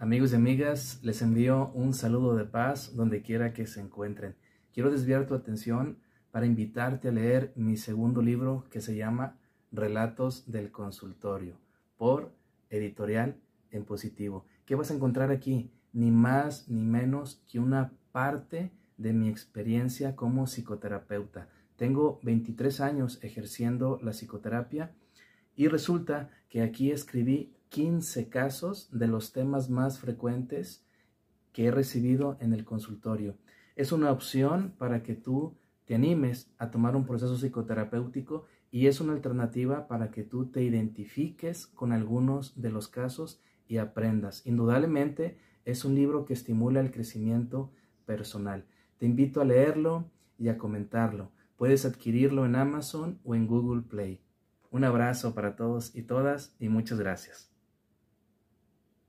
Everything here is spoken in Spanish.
Amigos y amigas, les envío un saludo de paz donde quiera que se encuentren. Quiero desviar tu atención para invitarte a leer mi segundo libro que se llama Relatos del Consultorio por Editorial en Positivo. ¿Qué vas a encontrar aquí? Ni más ni menos que una parte de mi experiencia como psicoterapeuta. Tengo 23 años ejerciendo la psicoterapia y resulta que aquí escribí 15 casos de los temas más frecuentes que he recibido en el consultorio. Es una opción para que tú te animes a tomar un proceso psicoterapéutico y es una alternativa para que tú te identifiques con algunos de los casos y aprendas. Indudablemente es un libro que estimula el crecimiento personal. Te invito a leerlo y a comentarlo. Puedes adquirirlo en Amazon o en Google Play. Un abrazo para todos y todas y muchas gracias.